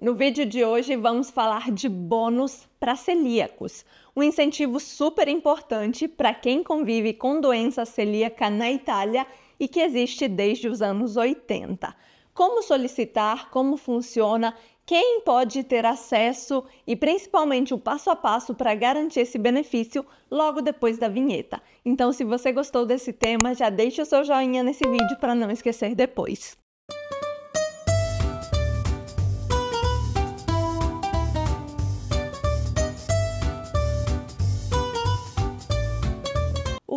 No vídeo de hoje vamos falar de bônus para celíacos, um incentivo super importante para quem convive com doença celíaca na Itália e que existe desde os anos 80. Como solicitar, como funciona, quem pode ter acesso e principalmente o passo a passo para garantir esse benefício logo depois da vinheta. Então, se você gostou desse tema, já deixa o seu joinha nesse vídeo para não esquecer depois.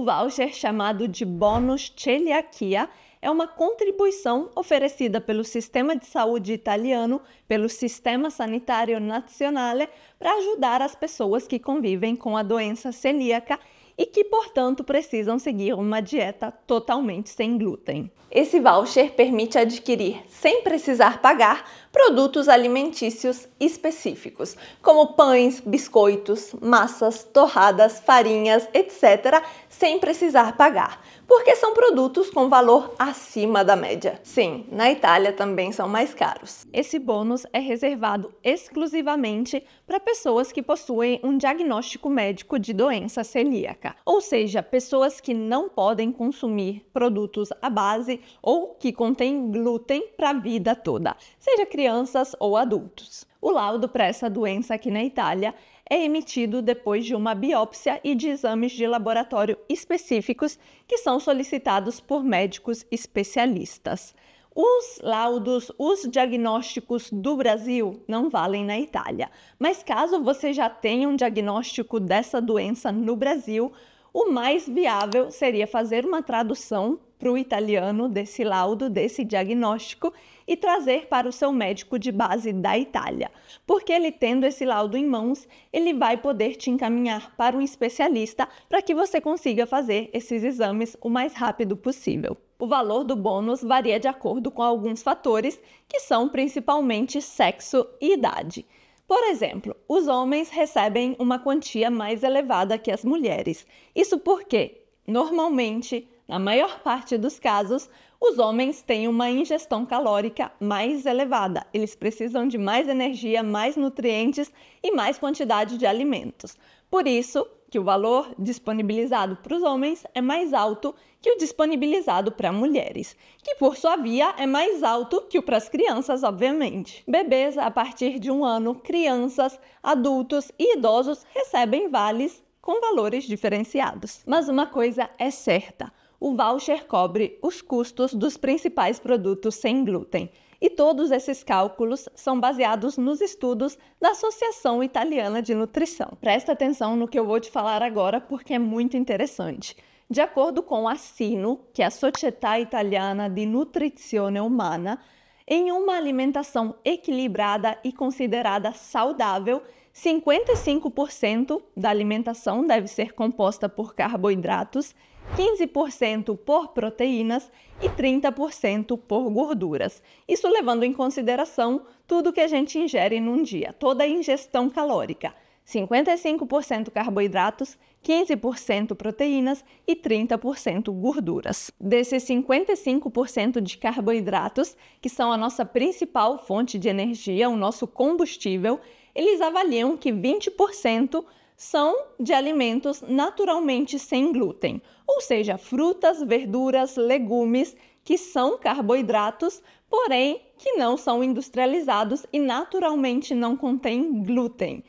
O voucher chamado de Bônus Celiaquia é uma contribuição oferecida pelo sistema de saúde italiano, pelo Sistema Sanitário Nazionale, para ajudar as pessoas que convivem com a doença celíaca e que, portanto, precisam seguir uma dieta totalmente sem glúten. Esse voucher permite adquirir, sem precisar pagar, produtos alimentícios específicos, como pães, biscoitos, massas, torradas, farinhas, etc., sem precisar pagar, porque são produtos com valor acima da média. Sim, na Itália também são mais caros. Esse bônus é reservado exclusivamente para pessoas que possuem um diagnóstico médico de doença celíaca, ou seja, pessoas que não podem consumir produtos à base ou que contêm glúten para a vida toda, seja criança crianças ou adultos. O laudo para essa doença aqui na Itália é emitido depois de uma biópsia e de exames de laboratório específicos que são solicitados por médicos especialistas. Os laudos, os diagnósticos do Brasil não valem na Itália, mas caso você já tenha um diagnóstico dessa doença no Brasil, o mais viável seria fazer uma tradução para o italiano desse laudo, desse diagnóstico e trazer para o seu médico de base da Itália. Porque ele tendo esse laudo em mãos, ele vai poder te encaminhar para um especialista para que você consiga fazer esses exames o mais rápido possível. O valor do bônus varia de acordo com alguns fatores, que são principalmente sexo e idade. Por exemplo, os homens recebem uma quantia mais elevada que as mulheres. Isso porque, normalmente, na maior parte dos casos, os homens têm uma ingestão calórica mais elevada. Eles precisam de mais energia, mais nutrientes e mais quantidade de alimentos. Por isso, que o valor disponibilizado para os homens é mais alto que o disponibilizado para mulheres, que por sua via é mais alto que o para as crianças, obviamente. Bebês a partir de um ano, crianças, adultos e idosos recebem vales com valores diferenciados. Mas uma coisa é certa: o voucher cobre os custos dos principais produtos sem glúten e todos esses cálculos são baseados nos estudos da Associação Italiana de Nutrição. Presta atenção no que eu vou te falar agora porque é muito interessante. De acordo com a SINO, que é a Società Italiana di Nutrizione Humana, em uma alimentação equilibrada e considerada saudável, 55% da alimentação deve ser composta por carboidratos 15% por proteínas e 30% por gorduras. Isso levando em consideração tudo que a gente ingere num dia, toda a ingestão calórica. 55% carboidratos, 15% proteínas e 30% gorduras. Desses 55% de carboidratos, que são a nossa principal fonte de energia, o nosso combustível, eles avaliam que 20% são de alimentos naturalmente sem glúten, ou seja, frutas, verduras, legumes que são carboidratos, porém que não são industrializados e naturalmente não contêm glúten.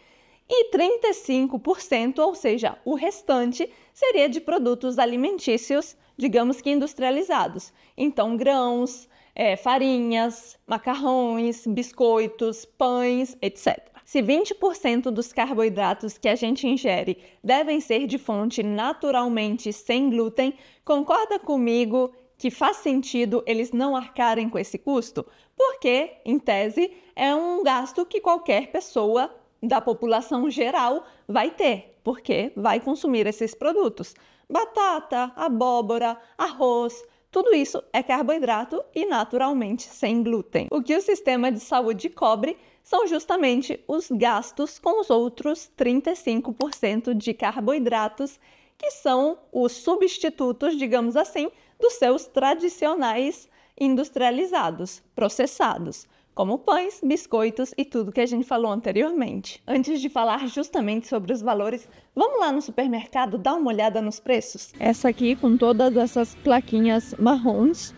E 35%, ou seja, o restante, seria de produtos alimentícios, digamos que industrializados. Então, grãos, é, farinhas, macarrões, biscoitos, pães, etc. Se 20% dos carboidratos que a gente ingere devem ser de fonte naturalmente sem glúten, concorda comigo que faz sentido eles não arcarem com esse custo? Porque, em tese, é um gasto que qualquer pessoa da população geral vai ter, porque vai consumir esses produtos. Batata, abóbora, arroz, tudo isso é carboidrato e naturalmente sem glúten. O que o sistema de saúde cobre são justamente os gastos com os outros 35% de carboidratos, que são os substitutos, digamos assim, dos seus tradicionais industrializados, processados como pães, biscoitos e tudo que a gente falou anteriormente. Antes de falar justamente sobre os valores, vamos lá no supermercado dar uma olhada nos preços? Essa aqui com todas essas plaquinhas marrons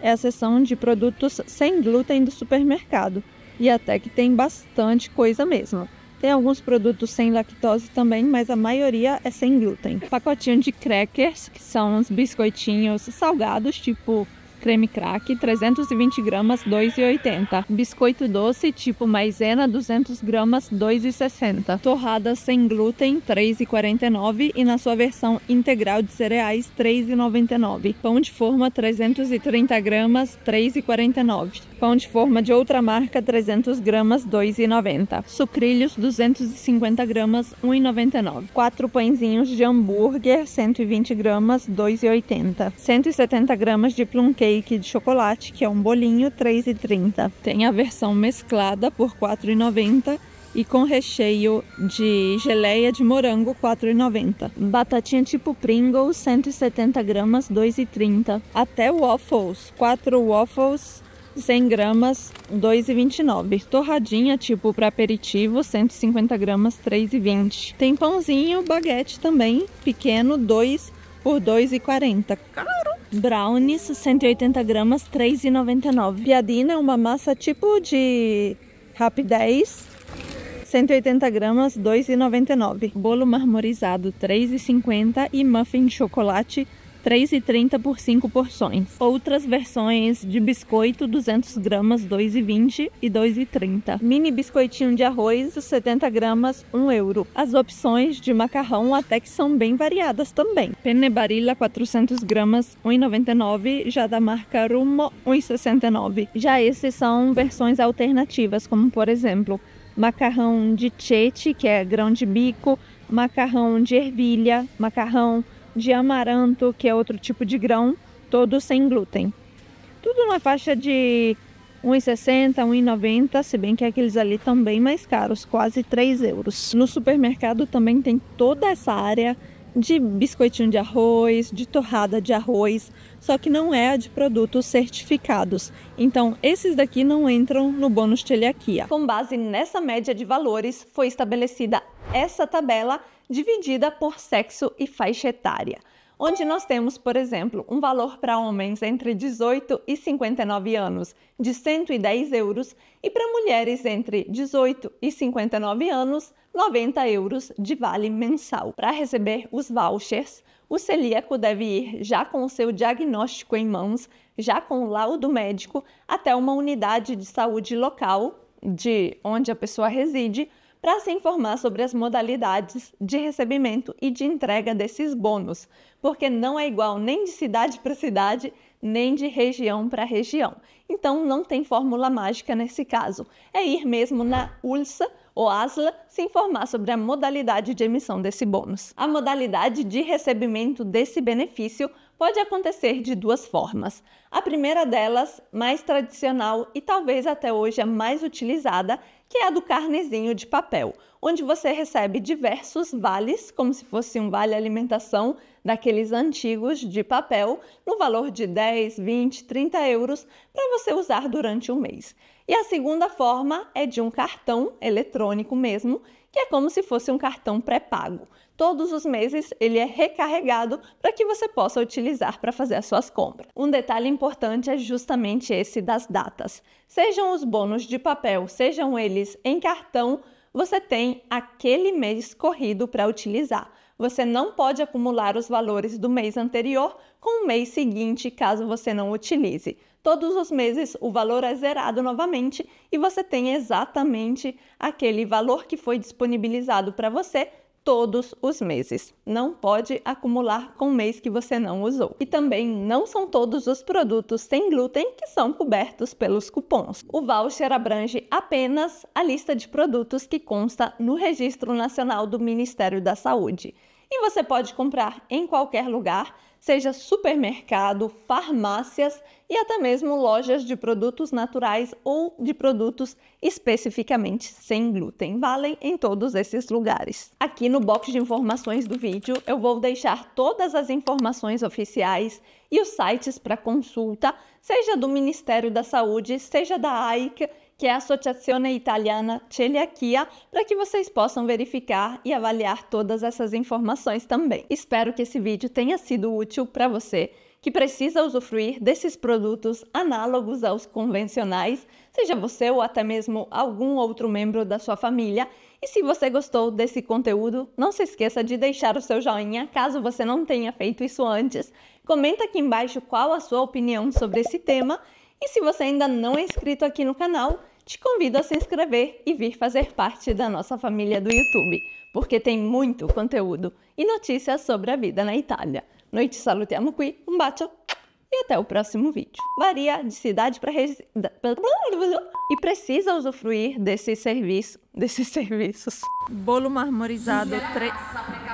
é a seção de produtos sem glúten do supermercado e até que tem bastante coisa mesmo. Tem alguns produtos sem lactose também, mas a maioria é sem glúten. Pacotinho de crackers, que são uns biscoitinhos salgados, tipo creme crack, 320 gramas, 2,80. Biscoito doce tipo maisena, 200 gramas, 2,60. Torrada sem glúten, 3,49 e na sua versão integral de cereais, 3,99. Pão de forma, 330 gramas, 3,49. Pão de forma de outra marca, 300 gramas, 2,90. Sucrilhos, 250 gramas, 1,99. Quatro pãezinhos de hambúrguer, 120 gramas, 2,80. 170 gramas de plum cake, cake de chocolate, que é um bolinho, R$ 3,30. Tem a versão mesclada por R$ 4,90 e com recheio de geleia de morango 4,90. Batatinha tipo Pringles 170 gramas 2,30. Até waffles, 4 waffles 100 gramas 2,29. Torradinha tipo para aperitivo 150 gramas 3,20. Tem pãozinho, baguete também pequeno 2 por 2,40. Caramba! Brownies, 180 gramas, R$ 3,99. Piadina é uma massa tipo de 10. 180 gramas, R$ 2,99. Bolo marmorizado, R$ 3,50 e muffin de chocolate, R$ 3,30 por 5 porções. Outras versões de biscoito, 200 gramas, 2,20 e 2,30. Mini biscoitinho de arroz, 70 gramas, 1 euro. As opções de macarrão até que são bem variadas também. Penne Barilla, 400 gramas, 1,99. Já da marca Rumo, 1,69. Já esses são versões alternativas, como por exemplo, macarrão de chete, que é grão de bico, macarrão de ervilha, macarrão de amaranto, que é outro tipo de grão, todo sem glúten. Tudo na faixa de 1,60, 1,90, se bem que é aqueles ali estão bem mais caros, quase 3 euros. No supermercado também tem toda essa área de biscoitinho de arroz, de torrada de arroz, só que não é a de produtos certificados. Então, esses daqui não entram no bônus celiaquia. Com base nessa média de valores, foi estabelecida essa tabela dividida por sexo e faixa etária, onde nós temos, por exemplo, um valor para homens entre 18 e 59 anos de 110 euros e para mulheres entre 18 e 59 anos 90 euros de vale mensal. Para receber os vouchers, o celíaco deve ir já com o seu diagnóstico em mãos, já com o laudo médico, até uma unidade de saúde local de onde a pessoa reside para se informar sobre as modalidades de recebimento e de entrega desses bônus, porque não é igual nem de cidade para cidade, nem de região para região. Então não tem fórmula mágica nesse caso. É ir mesmo na ULSA ou ASLA se informar sobre a modalidade de emissão desse bônus. A modalidade de recebimento desse benefício pode acontecer de duas formas. A primeira delas, mais tradicional e talvez até hoje a mais utilizada, que é a do carnezinho de papel, onde você recebe diversos vales, como se fosse um vale alimentação daqueles antigos de papel, no valor de 10, 20, 30 euros para você usar durante um mês. E a segunda forma é de um cartão eletrônico mesmo, que é como se fosse um cartão pré-pago todos os meses ele é recarregado para que você possa utilizar para fazer as suas compras. Um detalhe importante é justamente esse das datas. Sejam os bônus de papel, sejam eles em cartão, você tem aquele mês corrido para utilizar. Você não pode acumular os valores do mês anterior com o mês seguinte, caso você não utilize. Todos os meses o valor é zerado novamente e você tem exatamente aquele valor que foi disponibilizado para você todos os meses. Não pode acumular com o mês que você não usou. E também não são todos os produtos sem glúten que são cobertos pelos cupons. O voucher abrange apenas a lista de produtos que consta no Registro Nacional do Ministério da Saúde. E você pode comprar em qualquer lugar, seja supermercado, farmácias e até mesmo lojas de produtos naturais ou de produtos especificamente sem glúten. Valem em todos esses lugares. Aqui no box de informações do vídeo eu vou deixar todas as informações oficiais e os sites para consulta, seja do Ministério da Saúde, seja da AICA que é a Associazione Italiana Celiachia, para que vocês possam verificar e avaliar todas essas informações também. Espero que esse vídeo tenha sido útil para você que precisa usufruir desses produtos análogos aos convencionais, seja você ou até mesmo algum outro membro da sua família. E se você gostou desse conteúdo, não se esqueça de deixar o seu joinha caso você não tenha feito isso antes. Comenta aqui embaixo qual a sua opinião sobre esse tema e se você ainda não é inscrito aqui no canal, te convido a se inscrever e vir fazer parte da nossa família do YouTube, porque tem muito conteúdo e notícias sobre a vida na Itália. Noite, salutiamo qui, um bacio e até o próximo vídeo. Varia de cidade para região e precisa usufruir desses serviços, desses serviços. Bolo marmorizado 3